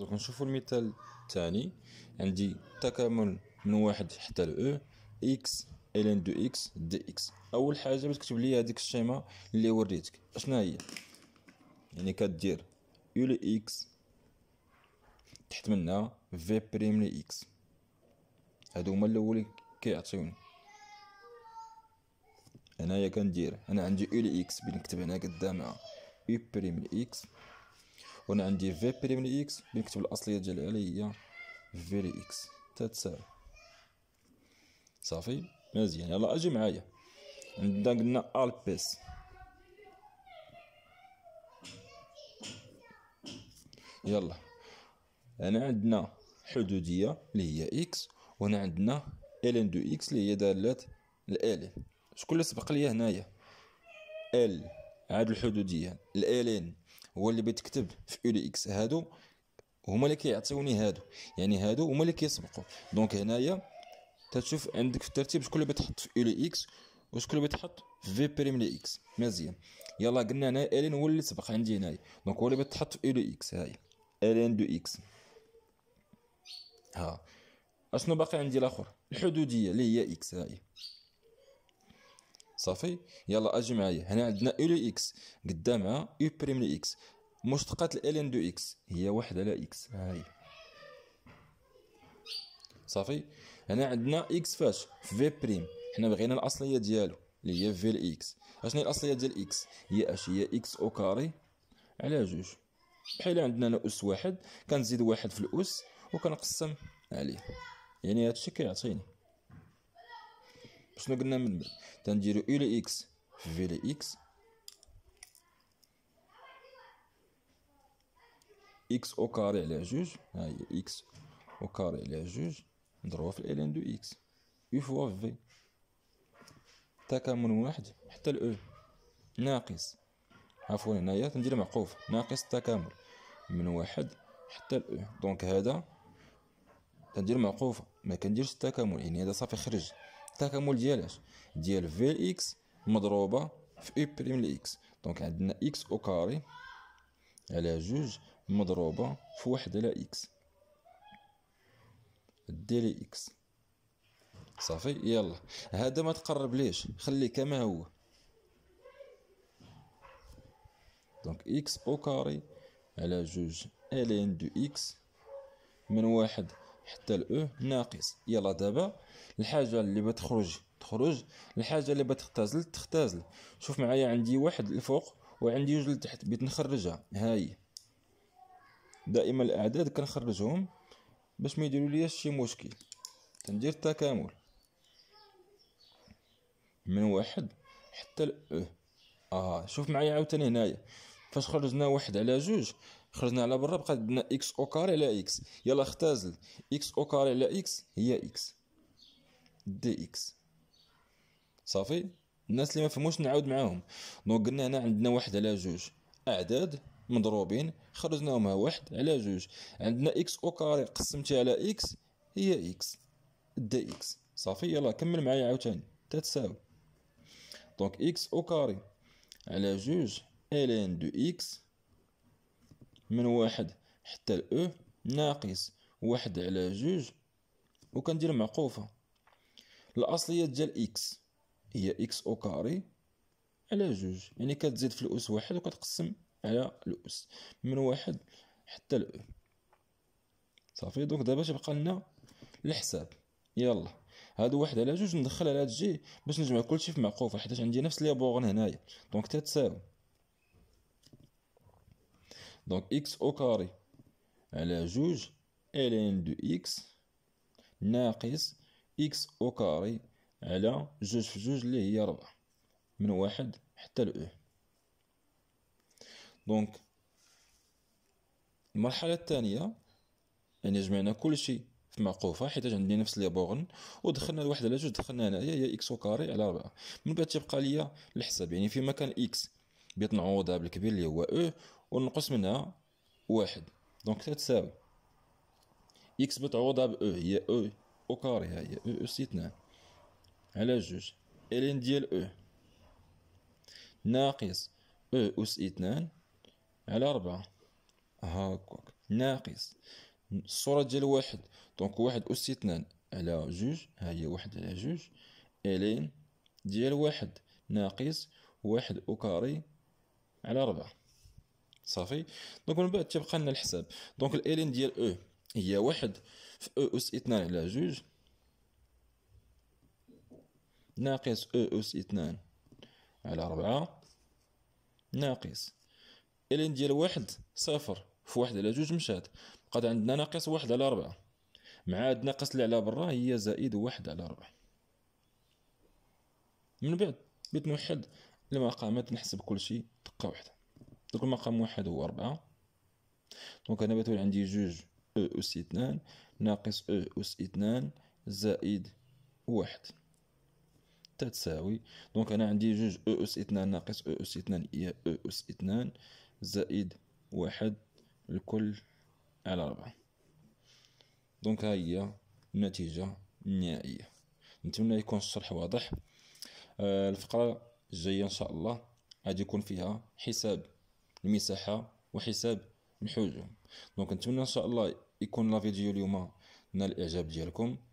دونك نشوفو المثال الثاني عندي تكامل من واحد حتى ل او اكس ان دو اكس دي اكس اول حاجه باش تكتب لي هذيك الشيما اللي وريتك اشنا هي يعني كدير يو ل اكس تحت منها في بريم ل اكس هادو هما الاول كيعطيوني هنايا كندير انا عندي او ل اكس بنكتب هنا قدامها او بريم ل اكس وهنا عندي في بريم لي اكس بنكتب الاصليه ديالها اللي هي في لي اكس تتساوي صافي مزيان يلا اجي معايا عندنا قلنا البيس يلا هنا عندنا حدوديه اللي هي اكس وهنا عندنا ln دو اكس اللي هي داله الالين شكون اللي سبق ليا هنايا ال عاد الحدوديه الالين هو اللي بيتكتب في او اكس هادو هما اللي كيعطيوني هادو يعني هادو هما اللي كيسبقوا دونك هنايا تتشوف عندك في الترتيب شكون اللي بيتحط في او اكس وشكون اللي بيتحط في في بريم لي اكس مزيان يلا قلنا هنا الين هو اللي سبق عندي هنايا دونك هو اللي بيتحط في او اكس هاي الين دو اكس ها اشنو باقي عندي الاخر الحدوديه اللي هي اكس هاي صافي يلا اجي معايا هنا عندنا او لو اكس قدامها او بريم لو اكس مشتقات الالين دو اكس هي واحد على اكس ها هي صافي هنا عندنا اكس فاش في بريم حنا بغينا الاصليه ديالو اللي هي في الاكس هي الاصليه ديال اكس هي اش هي اكس او كاري على جوج بحال عندنا هنا اس واحد كنزيد واحد في الاس وكنقسم عليه يعني هادشي كيعطيني شنو قلنا من بعد تنديرو اي اكس في في لي اكس اكس او كاري على جوج ها هي اكس او كاري على جوج نضربوها في الالين دو اكس اي فوا في تكامل واحد حتى الاو ناقص عفوا هنايا تندير معقوف ناقص التكامل من واحد حتى الاو دونك هذا تندير معقوفه ما كنديرش التكامل يعني هذا صافي خرج التكامل ديالاش ديال في اكس مضروبه في اي بريم لاكس دونك عندنا اكس او كاري على جوج مضروبه في واحد على اكس ديري اكس صافي يلا هذا ما تقرب ليش خليه كما هو دونك اكس او كاري على جوج الين دو اكس من واحد حتى الاو e ناقص يلا دابا الحاجه اللي بتخرج تخرج الحاجه اللي بتختزل تختزل شوف معايا عندي واحد الفوق وعندي جوج لتحت بغيت نخرجها هاي دائما الاعداد كنخرجهم باش ما يديروا ليا شي مشكل كندير تكامل من واحد حتى ل e. اه شوف معايا عاوتاني هنايا فاش خرجنا واحد على جوج خرجنا على برا بقى عندنا اكس او كاري على اكس يلا اختازل اكس او كاري على اكس هي اكس دي اكس صافي الناس اللي ما فهموش نعاود معاهم دونك قلنا هنا عندنا واحد على جوج اعداد مضروبين خرجناهم واحد على جوج عندنا اكس او كاري قسمتها على اكس هي اكس دي اكس صافي يلا كمل معايا عاوتاني تتساوي دونك اكس او كاري على جوج ln دو x من واحد حتى ل ناقص واحد على جوج وكندير معقوفة الأصلية ديال إكس هي إكس أو كاري على جوج يعني كتزيد في الأس واحد وكتقسم على الأس من واحد حتى لأ صافي دونك دابا تبقى لنا الحساب يلا هادو واحد على جوج ندخل على هاد جي باش نجمع كلشي في معقوفة حيتاش عندي نفس لي بوغن هنايا دونك تتساوي دونك اكس او كاري على جوج ln دو اكس ناقص اكس او كاري على جوج في جوج اللي هي ربعة من واحد حتى لأو دونك المرحلة الثانية يعني جمعنا كل شيء في معقوفة حيت عندي نفس لي بوغن ودخلنا الواحد على جوج دخلنا هنايا هي اكس او كاري على ربعة من بعد تبقى ليا الحساب يعني في مكان اكس بيت نعوضها بالكبير اللي هو او ونقص منها واحد دونك تتساوي اكس متعوضة ب او e. هي او او كاري ها هي او e اس اثنان على جوج الين ديال او ناقص او e اس اثنان على ربعة هاكوك ناقص الصورة ديال واحد دونك واحد أس اثنان على جوج ها هي واحد على جوج الين ديال واحد ناقص واحد أو كاري على ربعة صافي دونك من بعد تيبقى لنا الحساب دونك الالين ديال او e هي واحد في e او اس اثنان على جوج ناقص e او اس اثنان على ربعة ناقص الين ديال واحد صفر في واحد على جوج مشات بقات عندنا ناقص واحد على ربعة مع هاد ناقص اللي على برا هي زائد واحد على ربعة من بعد بغيت نوحد المقامات نحسب كلشي دقة واحدة دونك المقام واحد هو أربعة دونك أنا بتولي عندي جوج أو أس اثنان ناقص أو أس اثنان زائد واحد تتساوي دونك أنا عندي جوج أو أس اثنان ناقص أو أس اثنان هي أو أس اثنان زائد واحد الكل على ربعة دونك ها هي النتيجة النهائية نتمنى يكون الشرح واضح الفقرة الجاية إن شاء الله غادي يكون فيها حساب المساحه وحساب الحجم دونك نتمنى ان شاء الله يكون لا فيديو اليوم نال الاعجاب ديالكم